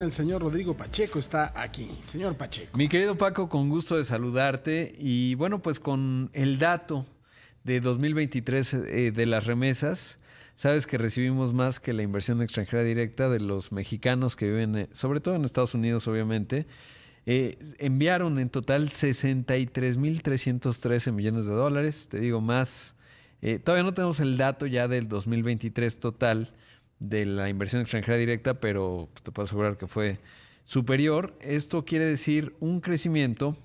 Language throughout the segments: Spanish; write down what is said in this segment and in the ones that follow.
El señor Rodrigo Pacheco está aquí. Señor Pacheco. Mi querido Paco, con gusto de saludarte y bueno, pues con el dato de 2023 eh, de las remesas, sabes que recibimos más que la inversión extranjera directa de los mexicanos que viven, eh, sobre todo en Estados Unidos, obviamente. Eh, enviaron en total 63.313 millones de dólares, te digo más. todavía no tenemos el dato ya del 2023 total de la inversión extranjera directa, pero pues, te puedo asegurar que fue superior. Esto quiere decir un crecimiento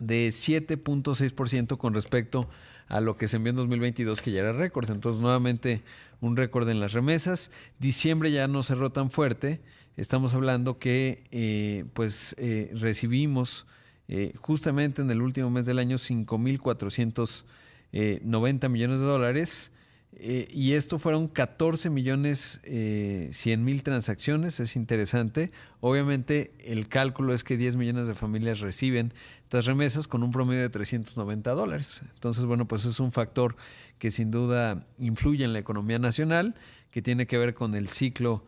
de 7.6% con respecto a lo que se envió en 2022, que ya era récord. Entonces, nuevamente un récord en las remesas. Diciembre ya no cerró tan fuerte. Estamos hablando que eh, pues eh, recibimos eh, justamente en el último mes del año 5.490 millones de dólares eh, y esto fueron 14 millones eh, 100 mil transacciones, es interesante. Obviamente el cálculo es que 10 millones de familias reciben estas remesas con un promedio de 390 dólares. Entonces, bueno, pues es un factor que sin duda influye en la economía nacional, que tiene que ver con el ciclo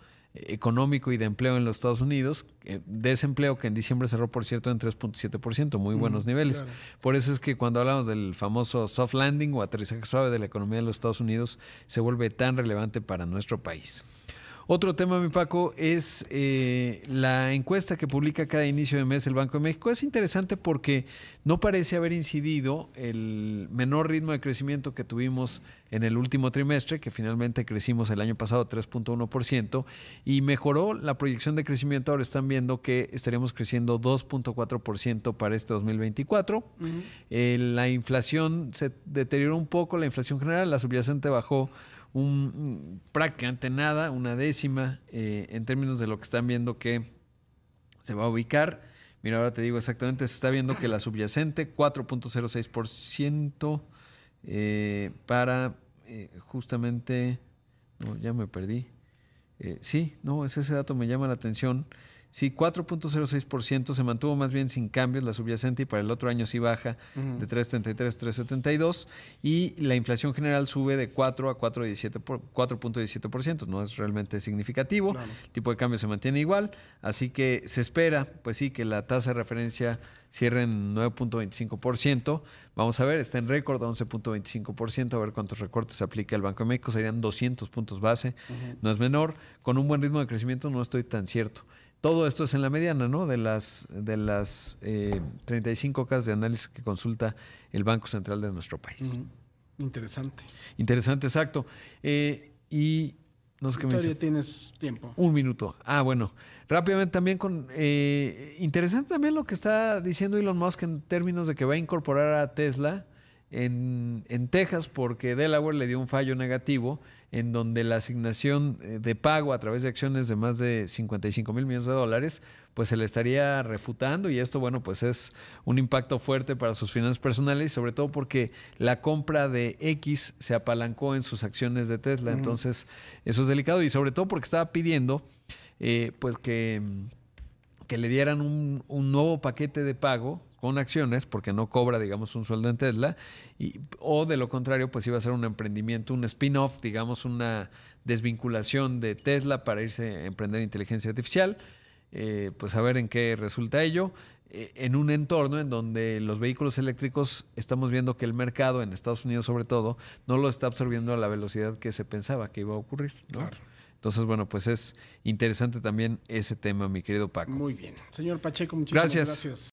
económico y de empleo en los Estados Unidos, eh, desempleo que en diciembre cerró, por cierto, en 3.7%, muy buenos niveles. Por eso es que cuando hablamos del famoso soft landing o aterrizaje suave de la economía de los Estados Unidos, se vuelve tan relevante para nuestro país. Otro tema, mi Paco, es eh, la encuesta que publica cada inicio de mes el Banco de México. Es interesante porque no parece haber incidido el menor ritmo de crecimiento que tuvimos en el último trimestre, que finalmente crecimos el año pasado 3.1%, y mejoró la proyección de crecimiento. Ahora están viendo que estaríamos creciendo 2.4% para este 2024. Eh, la inflación se deterioró un poco, la inflación general, la subyacente bajó un, mm, prácticamente nada, una décima, eh, en términos de lo que están viendo que se va a ubicar. Mira, ahora te digo exactamente, se está viendo que la subyacente, 4.06% eh, para eh, justamente, no, ya me perdí. sí, no, ese dato me llama la atención. Sí, 4.06% se mantuvo más bien sin cambios la subyacente y para el otro año sí baja de 3.33 3.72 y la inflación general sube de 4 a 4.17%, no es realmente significativo, el tipo de cambio se mantiene igual, así que se espera, pues sí, que la tasa de referencia cierre en 9.25%, vamos a ver, está en récord 11.25%, a ver cuántos recortes aplica el Banco de México, serían 200 puntos base, no es menor, con un buen ritmo de crecimiento no estoy tan cierto. Todo esto es en la mediana, ¿no? De las, de las 35 eh, casas de análisis que consulta el Banco Central de nuestro país. Interesante. Interesante, exacto. Eh, y no sé qué me dice. tienes tiempo. Un minuto. Ah, bueno. Rápidamente también con... Eh, interesante también lo que está diciendo Elon Musk en términos de que va a incorporar a Tesla en, en, Texas porque Delaware le dio un fallo negativo en donde la asignación eh, de pago a través de acciones de más de 55 mil millones de dólares, pues se le estaría refutando y esto, bueno, pues es un impacto fuerte para sus finanzas personales, y sobre todo porque la compra de X se apalancó en sus acciones de Tesla, entonces eso es delicado y sobre todo porque estaba pidiendo, eh, pues que que le dieran un, nuevo paquete de pago con acciones, porque no cobra, digamos, un sueldo en Tesla, y, o de lo contrario, pues iba a ser un emprendimiento, un spin-off, digamos, una desvinculación de Tesla para irse a emprender inteligencia artificial, eh, pues a ver en qué resulta ello, eh, en un entorno en donde los vehículos eléctricos, estamos viendo que el mercado, en Estados Unidos sobre todo, no lo está absorbiendo a la velocidad que se pensaba que iba a ocurrir. ¿no? Claro. Entonces, bueno, pues es interesante también ese tema, mi querido Paco. Muy bien. Señor Pacheco, muchísimas gracias. gracias.